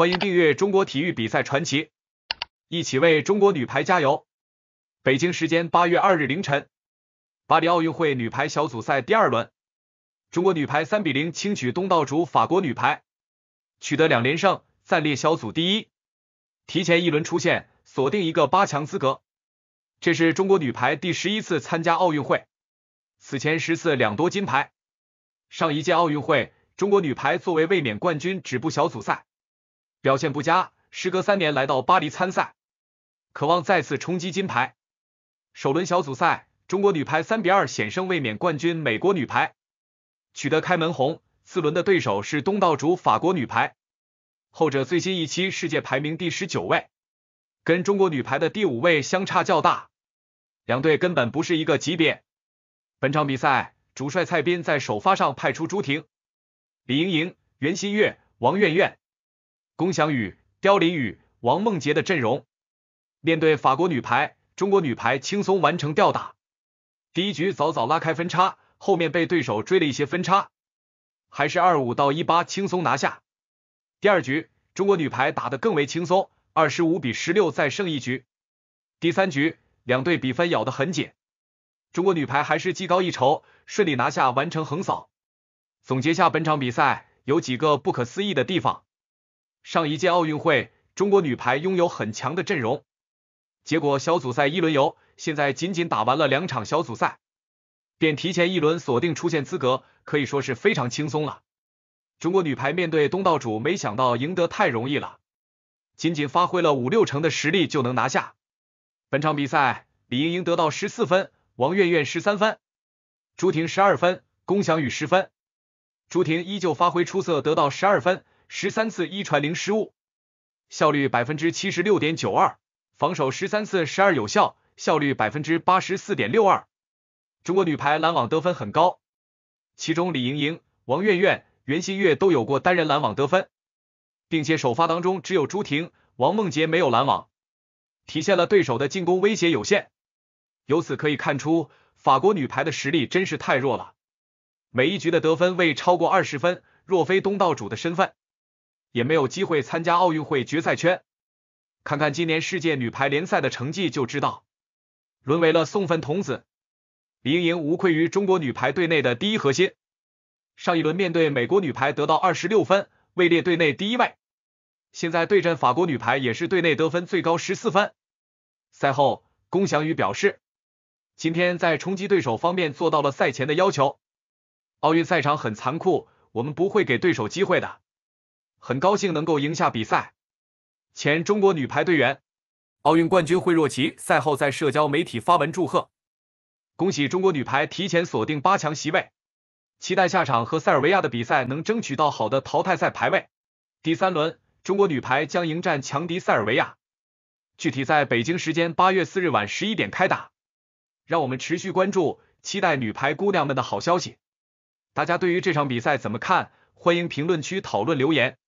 欢迎订阅《中国体育比赛传奇》，一起为中国女排加油！北京时间八月二日凌晨，巴黎奥运会女排小组赛第二轮，中国女排三比零轻取东道主法国女排，取得两连胜，暂列小组第一，提前一轮出线，锁定一个八强资格。这是中国女排第十一次参加奥运会，此前十次两夺金牌。上一届奥运会，中国女排作为卫冕冠军止步小组赛。表现不佳，时隔三年来到巴黎参赛，渴望再次冲击金牌。首轮小组赛，中国女排三比二险胜卫冕冠军美国女排，取得开门红。次轮的对手是东道主法国女排，后者最新一期世界排名第十九位，跟中国女排的第五位相差较大，两队根本不是一个级别。本场比赛，主帅蔡斌在首发上派出朱婷、李盈莹、袁心玥、王媛媛。龚翔宇、刁琳宇、王梦洁的阵容面对法国女排，中国女排轻松完成吊打。第一局早早拉开分差，后面被对手追了一些分差，还是二五到一八轻松拿下。第二局中国女排打得更为轻松，二十五比十六再胜一局。第三局两队比分咬得很紧，中国女排还是技高一筹，顺利拿下，完成横扫。总结下本场比赛有几个不可思议的地方。上一届奥运会，中国女排拥有很强的阵容，结果小组赛一轮游。现在仅仅打完了两场小组赛，便提前一轮锁定出线资格，可以说是非常轻松了。中国女排面对东道主，没想到赢得太容易了，仅仅发挥了五六成的实力就能拿下。本场比赛，李盈盈得到十四分，王媛媛十三分，朱婷十二分，龚翔宇十分。朱婷依旧发挥出色，得到十二分。十三次一传零失误，效率百分之七十六点九二；防守十三次十二有效，效率百分之八十四点六二。中国女排拦网得分很高，其中李盈莹、王媛媛、袁心玥都有过单人拦网得分，并且首发当中只有朱婷、王梦洁没有拦网，体现了对手的进攻威胁有限。由此可以看出，法国女排的实力真是太弱了。每一局的得分未超过二十分，若非东道主的身份。也没有机会参加奥运会决赛圈。看看今年世界女排联赛的成绩就知道，沦为了送分童子。李盈莹无愧于中国女排队内的第一核心。上一轮面对美国女排得到二十六分，位列队内第一位。现在对阵法国女排也是队内得分最高十四分。赛后，龚翔宇表示，今天在冲击对手方面做到了赛前的要求。奥运赛场很残酷，我们不会给对手机会的。很高兴能够赢下比赛。前中国女排队员、奥运冠军惠若琪赛后在社交媒体发文祝贺：“恭喜中国女排提前锁定八强席位，期待下场和塞尔维亚的比赛能争取到好的淘汰赛排位。”第三轮，中国女排将迎战强敌塞尔维亚，具体在北京时间八月四日晚十一点开打。让我们持续关注，期待女排姑娘们的好消息。大家对于这场比赛怎么看？欢迎评论区讨论留言。